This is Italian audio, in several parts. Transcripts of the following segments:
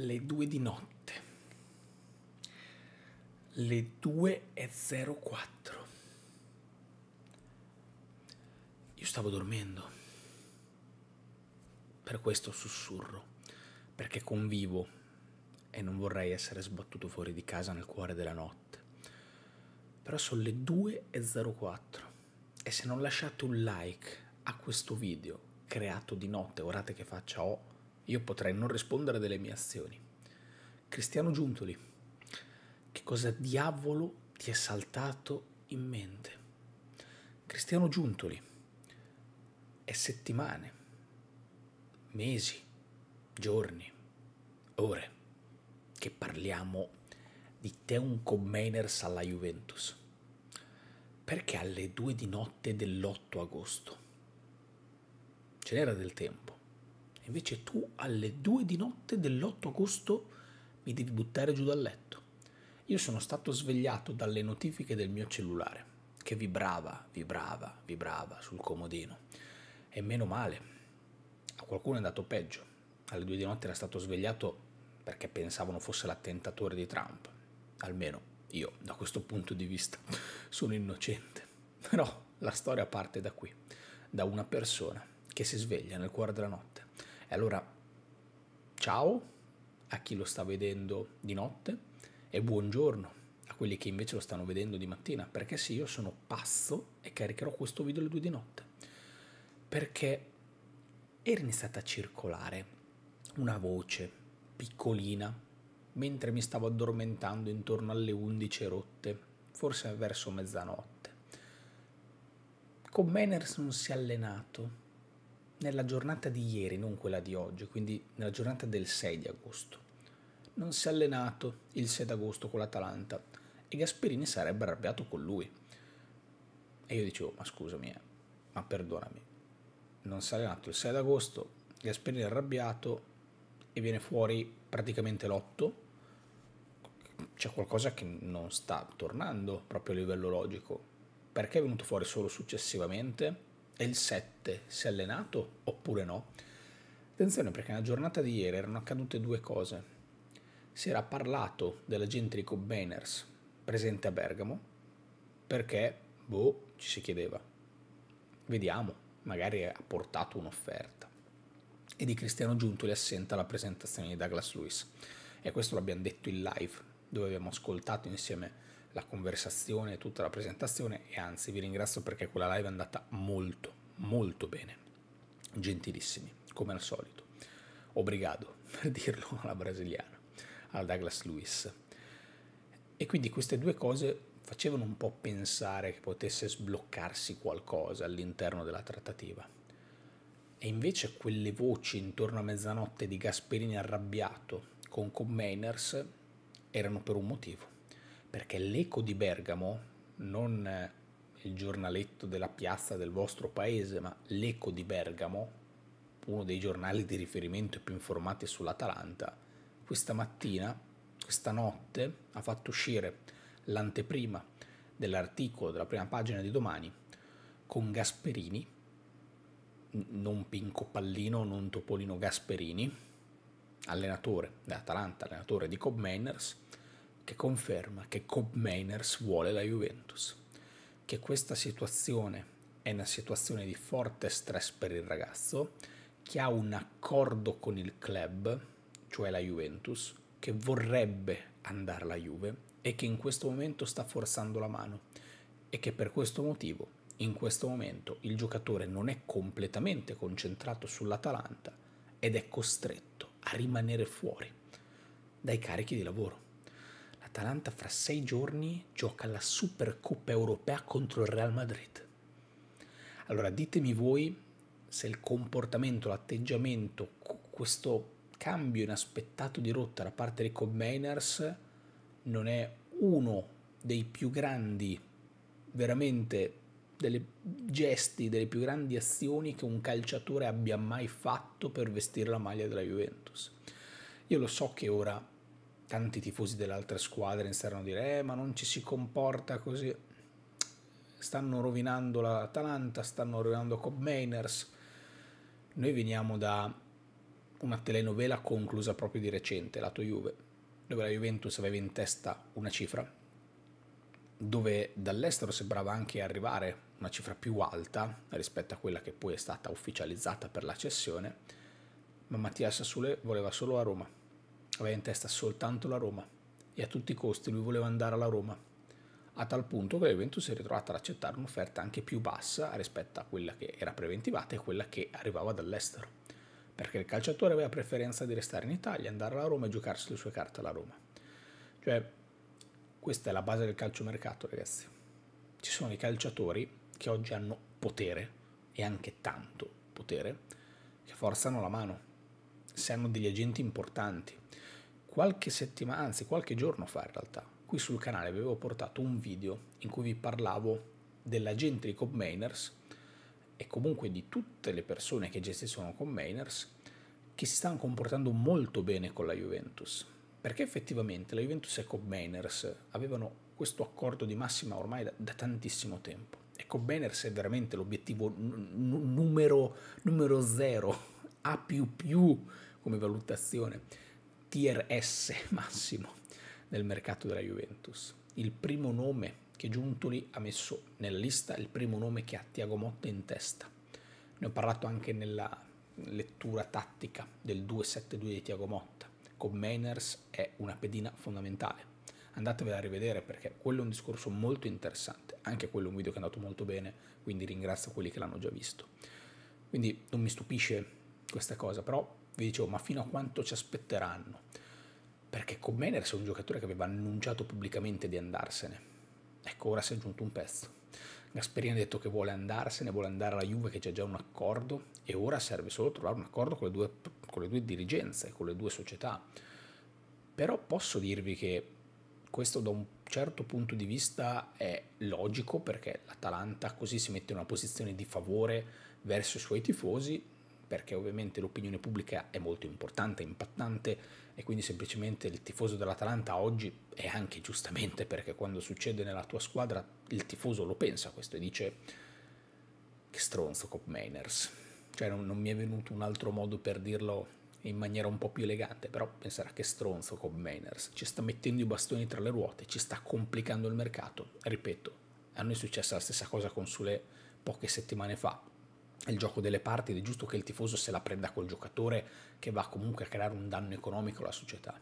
le 2 di notte. Le 2.04. Io stavo dormendo. Per questo sussurro, perché convivo e non vorrei essere sbattuto fuori di casa nel cuore della notte. Però sono le 2.04 e se non lasciate un like a questo video creato di notte, guardate che faccia ho, io potrei non rispondere delle mie azioni. Cristiano Giuntoli, che cosa diavolo ti è saltato in mente? Cristiano Giuntoli, è settimane, mesi, giorni, ore che parliamo di Teun Commeners alla Juventus. Perché alle due di notte dell'8 agosto? Ce n'era del tempo. Invece tu alle 2 di notte dell'8 agosto mi devi buttare giù dal letto. Io sono stato svegliato dalle notifiche del mio cellulare, che vibrava, vibrava, vibrava sul comodino. E meno male, a qualcuno è andato peggio. Alle 2 di notte era stato svegliato perché pensavano fosse l'attentatore di Trump. Almeno io, da questo punto di vista, sono innocente. Però la storia parte da qui, da una persona che si sveglia nel cuore della notte e allora, ciao a chi lo sta vedendo di notte e buongiorno a quelli che invece lo stanno vedendo di mattina, perché sì, io sono pazzo e caricherò questo video alle due di notte, perché era iniziata a circolare una voce piccolina mentre mi stavo addormentando intorno alle 11 rotte, forse verso mezzanotte. Con Manners non si è allenato, nella giornata di ieri, non quella di oggi, quindi nella giornata del 6 di agosto. Non si è allenato il 6 di agosto con l'Atalanta e Gasperini sarebbe arrabbiato con lui. E io dicevo, ma scusami, eh, ma perdonami, non si è allenato il 6 di agosto, Gasperini è arrabbiato e viene fuori praticamente l'8. C'è qualcosa che non sta tornando proprio a livello logico. Perché è venuto fuori solo successivamente? e il 7 si è allenato oppure no? Attenzione perché nella giornata di ieri erano accadute due cose. Si era parlato dell'agente di Banners presente a Bergamo perché, boh, ci si chiedeva. Vediamo, magari ha portato un'offerta. E di Cristiano Giuntoli assenta alla presentazione di Douglas Lewis. E questo l'abbiamo detto in live, dove abbiamo ascoltato insieme la conversazione, tutta la presentazione e anzi vi ringrazio perché quella live è andata molto, molto bene. Gentilissimi, come al solito. Obrigado, per dirlo alla brasiliana, alla Douglas Lewis. E quindi queste due cose facevano un po' pensare che potesse sbloccarsi qualcosa all'interno della trattativa. E invece quelle voci intorno a mezzanotte di Gasperini arrabbiato con Commainers erano per un motivo perché l'eco di Bergamo, non il giornaletto della piazza del vostro paese, ma l'eco di Bergamo, uno dei giornali di riferimento più informati sull'Atalanta, questa mattina, questa notte, ha fatto uscire l'anteprima dell'articolo della prima pagina di domani con Gasperini, non Pinco Pallino, non Topolino Gasperini, allenatore dell'Atalanta, allenatore di Cobb Manners, che conferma che Cobb Mainers vuole la Juventus, che questa situazione è una situazione di forte stress per il ragazzo, che ha un accordo con il club, cioè la Juventus, che vorrebbe andare alla Juve e che in questo momento sta forzando la mano e che per questo motivo in questo momento il giocatore non è completamente concentrato sull'Atalanta ed è costretto a rimanere fuori dai carichi di lavoro l'Atalanta fra sei giorni gioca la Supercoppa europea contro il Real Madrid. Allora ditemi voi se il comportamento, l'atteggiamento, questo cambio inaspettato di rotta da parte dei Combiners non è uno dei più grandi, veramente delle gesti, delle più grandi azioni che un calciatore abbia mai fatto per vestire la maglia della Juventus. Io lo so che ora tanti tifosi dell'altra squadra iniziarono a dire eh, ma non ci si comporta così stanno rovinando l'Atalanta stanno rovinando Cobb Mainers noi veniamo da una telenovela conclusa proprio di recente lato Juve dove la Juventus aveva in testa una cifra dove dall'estero sembrava anche arrivare una cifra più alta rispetto a quella che poi è stata ufficializzata per la cessione ma Mattia Sassule voleva solo a Roma aveva in testa soltanto la Roma e a tutti i costi lui voleva andare alla Roma, a tal punto che la Juventus si è ritrovata ad accettare un'offerta anche più bassa rispetto a quella che era preventivata e quella che arrivava dall'estero, perché il calciatore aveva preferenza di restare in Italia, andare alla Roma e giocarsi le sue carte alla Roma. Cioè, questa è la base del calciomercato, ragazzi. Ci sono i calciatori che oggi hanno potere, e anche tanto potere, che forzano la mano se hanno degli agenti importanti. Qualche settimana, anzi qualche giorno fa in realtà, qui sul canale vi avevo portato un video in cui vi parlavo dell'agente di Combiners e comunque di tutte le persone che gestiscono Combiners che si stanno comportando molto bene con la Juventus. Perché effettivamente la Juventus e Combiners avevano questo accordo di massima ormai da, da tantissimo tempo. E Combiners è veramente l'obiettivo numero, numero zero, A più più come valutazione tier S massimo nel mercato della Juventus. Il primo nome che Giuntoli ha messo nella lista, il primo nome che ha Tiago Motta in testa. Ne ho parlato anche nella lettura tattica del 272 di Tiago Motta. Con Mainers è una pedina fondamentale. Andatevela a rivedere perché quello è un discorso molto interessante. Anche quello è un video che è andato molto bene, quindi ringrazio quelli che l'hanno già visto. Quindi non mi stupisce questa cosa, però vi dicevo, ma fino a quanto ci aspetteranno? Perché con Meners è un giocatore che aveva annunciato pubblicamente di andarsene. Ecco, ora si è aggiunto un pezzo. Gasperini ha detto che vuole andarsene, vuole andare alla Juve che c'è già un accordo e ora serve solo trovare un accordo con le due, con le due dirigenze, con le due società. Però posso dirvi che questo da un certo punto di vista è logico perché l'Atalanta così si mette in una posizione di favore verso i suoi tifosi perché ovviamente l'opinione pubblica è molto importante, impattante e quindi semplicemente il tifoso dell'Atalanta oggi è anche giustamente perché quando succede nella tua squadra il tifoso lo pensa questo e dice che stronzo Cop Mainers. Cioè non, non, mi è venuto un altro modo per dirlo in maniera un po' più elegante, però penserà che stronzo Cop Mainers, ci sta mettendo i bastoni tra le ruote, ci sta complicando il mercato. Ripeto, a noi è successa la stessa cosa con Sule poche settimane fa il gioco delle parti ed è giusto che il tifoso se la prenda col giocatore che va comunque a creare un danno economico alla società.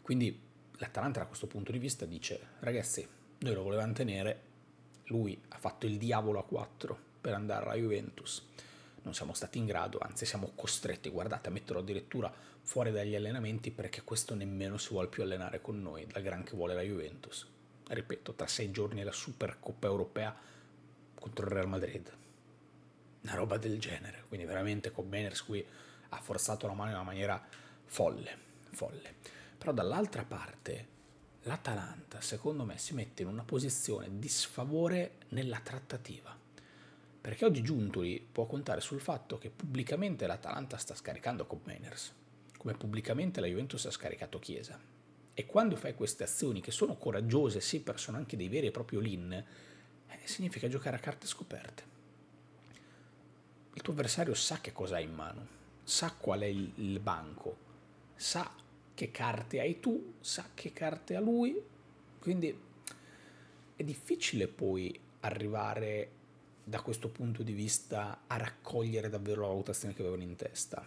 Quindi l'Atalanta da questo punto di vista dice ragazzi noi lo volevamo tenere, lui ha fatto il diavolo a 4 per andare alla Juventus, non siamo stati in grado, anzi siamo costretti, guardate, a metterlo addirittura fuori dagli allenamenti perché questo nemmeno si vuole più allenare con noi, dal gran che vuole la Juventus. Ripeto, tra sei giorni la Supercoppa europea contro il Real Madrid una roba del genere. Quindi veramente con Beners qui ha forzato la mano in una maniera folle, folle. Però dall'altra parte l'Atalanta, secondo me, si mette in una posizione di sfavore nella trattativa. Perché oggi Giuntoli può contare sul fatto che pubblicamente l'Atalanta sta scaricando con Beners, come pubblicamente la Juventus ha scaricato Chiesa. E quando fai queste azioni, che sono coraggiose, sì, però sono anche dei veri e propri all eh, significa giocare a carte scoperte il tuo avversario sa che cosa hai in mano, sa qual è il, banco, sa che carte hai tu, sa che carte ha lui, quindi è difficile poi arrivare da questo punto di vista a raccogliere davvero la valutazione che avevano in testa.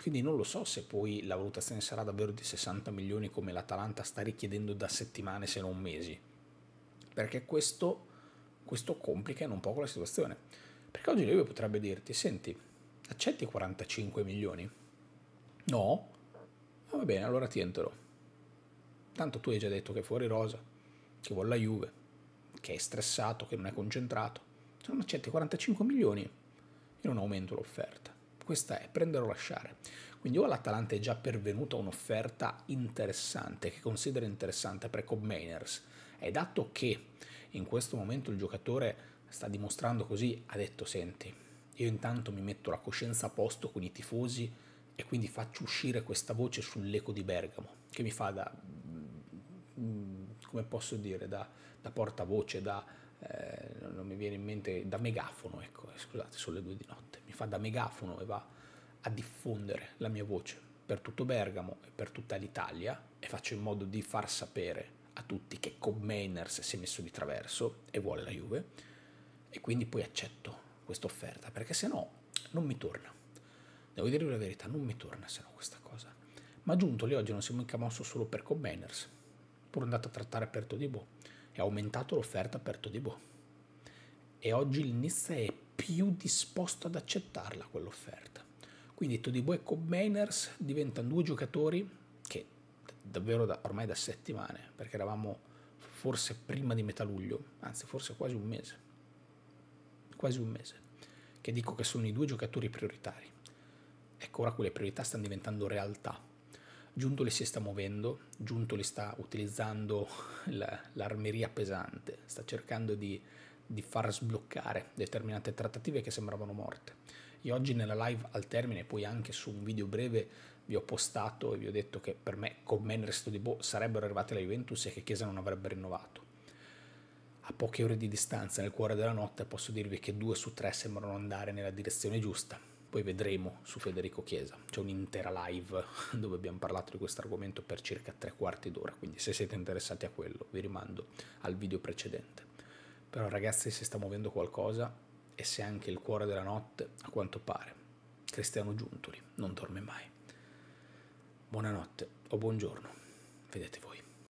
Quindi non lo so se poi la valutazione sarà davvero di 60 milioni come l'Atalanta sta richiedendo da settimane se non mesi, perché questo, questo complica un po' la situazione perché oggi lui potrebbe dirti, senti, accetti 45 milioni? No? Ah, va bene, allora ti entro. Tanto tu hai già detto che è fuori rosa, che vuole la Juve, che è stressato, che non è concentrato. Se non accetti 45 milioni, io non aumento l'offerta. Questa è prendere o lasciare. Quindi o l'Atalanta è già pervenuta un'offerta interessante, che considera interessante per Cobb Mainers. È dato che in questo momento il giocatore sta dimostrando così, ha detto senti, io intanto mi metto la coscienza a posto con i tifosi e quindi faccio uscire questa voce sull'eco di Bergamo, che mi fa da, mm, come posso dire, da, da portavoce, da, eh, non mi viene in mente, da megafono, ecco, eh, scusate, sono le due di notte, mi fa da megafono e va a diffondere la mia voce per tutto Bergamo e per tutta l'Italia e faccio in modo di far sapere a tutti che Cobb Mainers si è messo di traverso e vuole la Juve e quindi poi accetto questa offerta perché se no non mi torna. Devo dirvi la verità, non mi torna se no questa cosa. Ma giunto Giuntoli oggi non siamo mica mosso solo per Combiners, pur andato a trattare per Todibo e ha aumentato l'offerta per Todibo. E oggi il Nizza è più disposto ad accettarla quell'offerta. Quindi Todibo e Combiners diventano due giocatori che davvero da, ormai da settimane, perché eravamo forse prima di metà luglio, anzi forse quasi un mese, quasi un mese, che dico che sono i due giocatori prioritari. Ecco ora quelle priorità stanno diventando realtà. Giuntoli si sta muovendo, Giuntoli sta utilizzando l'armeria pesante, sta cercando di, di far sbloccare determinate trattative che sembravano morte. Io oggi nella live al termine, poi anche su un video breve, vi ho postato e vi ho detto che per me, con me nel resto di Bo, sarebbero arrivate la Juventus e che Chiesa non avrebbe rinnovato a poche ore di distanza nel cuore della notte posso dirvi che due su tre sembrano andare nella direzione giusta. Poi vedremo su Federico Chiesa. C'è un'intera live dove abbiamo parlato di questo argomento per circa tre quarti d'ora, quindi se siete interessati a quello vi rimando al video precedente. Però ragazzi se sta muovendo qualcosa e se anche il cuore della notte, a quanto pare. Cristiano Giuntoli non dorme mai. Buonanotte o buongiorno, vedete voi.